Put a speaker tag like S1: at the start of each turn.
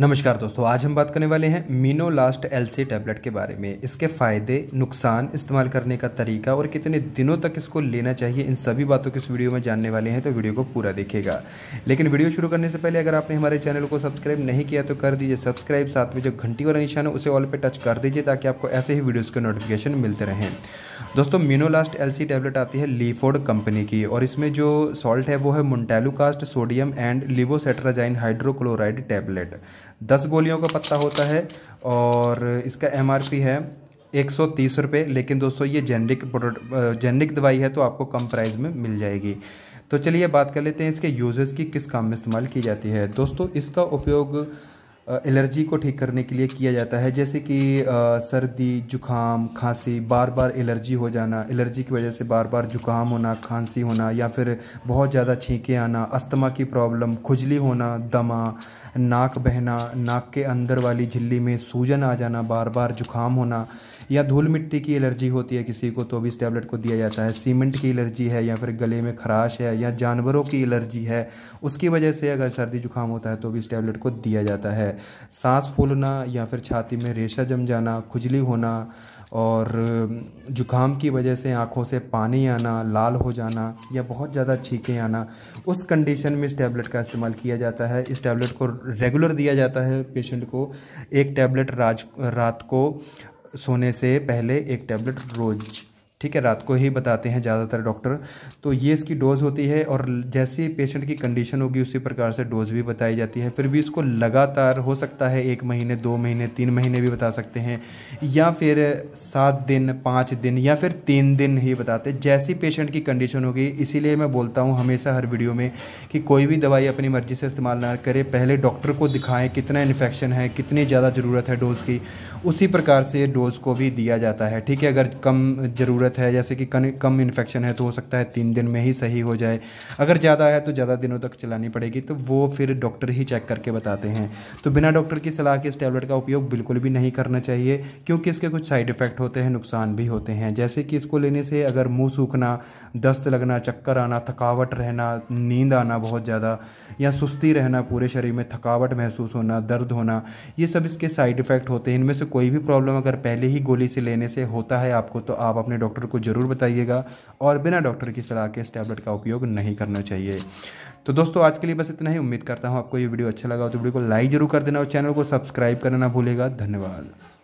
S1: नमस्कार दोस्तों आज हम बात करने वाले हैं मीनो लास्ट एलसी टैबलेट के बारे में इसके फायदे नुकसान इस्तेमाल करने का तरीका और कितने दिनों तक इसको लेना चाहिए इन सभी बातों को इस वीडियो में जानने वाले हैं तो वीडियो को पूरा देखेगा लेकिन वीडियो शुरू करने से पहले अगर आपने हमारे चैनल को सब्सक्राइब नहीं किया तो कर दीजिए सब्सक्राइब साथ में जो घंटी वाला निशान है उसे ऑल पर टच कर दीजिए ताकि आपको ऐसे ही वीडियोज़ के नोटिफिकेशन मिलते रहें दोस्तों मीनोलास्ट एल टैबलेट आती है लीफोर्ड कंपनी की और इसमें जो सॉल्ट है वो है मुंटेलू sodium and levocetirizine hydrochloride tablet दस गोलियों का पत्ता होता है और इसका एम है एक सौ तीस रुपये लेकिन दोस्तों ये जेनरिक प्रोडक्ट जेनरिक दवाई है तो आपको कम प्राइस में मिल जाएगी तो चलिए बात कर लेते हैं इसके यूजर्स की किस काम में इस्तेमाल की जाती है दोस्तों इसका उपयोग एलर्जी को ठीक करने के लिए किया जाता है जैसे कि सर्दी जुखाम खांसी बार बार एलर्जी हो जाना एलर्जी की वजह से बार बार जुकाम होना खांसी होना या फिर बहुत ज़्यादा छींके आना अस्थमा की प्रॉब्लम खुजली होना दमा नाक बहना नाक के अंदर वाली झिल्ली में सूजन आ जाना बार बार जुकाम होना या धूल मिट्टी की एलर्जी होती है किसी को तो भी इस टैबलेट को दिया जाता है सीमेंट की एलर्जी है या फिर गले में खराश है या जानवरों की एलर्जी है उसकी वजह से अगर सर्दी जुकाम होता है तो भी इस टैबलेट को दिया जाता है सांस फूलना या फिर छाती में रेशा जम जाना खुजली होना और जुकाम की वजह से आँखों से पानी आना लाल हो जाना या बहुत ज़्यादा छीकें आना उस कंडीशन में इस टैबलेट का इस्तेमाल किया जाता है इस टैबलेट को रेगुलर दिया जाता है पेशेंट को एक टैबलेट राज रात को सोने से पहले एक टैबलेट रोज़ ठीक है रात को ही बताते हैं ज़्यादातर डॉक्टर तो ये इसकी डोज होती है और जैसे पेशेंट की कंडीशन होगी उसी प्रकार से डोज भी बताई जाती है फिर भी इसको लगातार हो सकता है एक महीने दो महीने तीन महीने भी बता सकते हैं या फिर सात दिन पाँच दिन या फिर तीन दिन ही बताते जैसी पेशेंट की कंडीशन होगी इसीलिए मैं बोलता हूँ हमेशा हर वीडियो में कि कोई भी दवाई अपनी मर्ज़ी से इस्तेमाल ना करें पहले डॉक्टर को दिखाएं कितना इन्फेक्शन है कितनी ज़्यादा ज़रूरत है डोज़ की उसी प्रकार से डोज़ को भी दिया जाता है ठीक है अगर कम ज़रूरत दिक्कत है जैसे कि कम इन्फेक्शन है तो हो सकता है तीन दिन में ही सही हो जाए अगर ज़्यादा है तो ज़्यादा दिनों तक चलानी पड़ेगी तो वो फिर डॉक्टर ही चेक करके बताते हैं तो बिना डॉक्टर की सलाह के इस टैबलेट का उपयोग बिल्कुल भी नहीं करना चाहिए क्योंकि इसके कुछ साइड इफ़ेक्ट होते हैं नुकसान भी होते हैं जैसे कि इसको लेने से अगर मुंह सूखना दस्त लगना चक्कर आना थकावट रहना नींद आना बहुत ज़्यादा या सुस्ती रहना पूरे शरीर में थकावट महसूस होना दर्द होना ये सब इसके साइड इफ़ेक्ट होते हैं इनमें से कोई भी प्रॉब्लम अगर पहले ही गोली से लेने से होता है आपको तो आप अपने डॉक्टर डॉक्टर को ज़रूर बताइएगा और बिना डॉक्टर की सलाह के इस टैबलेट का उपयोग नहीं करना चाहिए तो दोस्तों आज के लिए बस इतना ही उम्मीद करता हूँ आपको ये वीडियो अच्छा लगा हो तो वीडियो को लाइक जरूर कर देना और चैनल को सब्सक्राइब करना ना भूलेगा धन्यवाद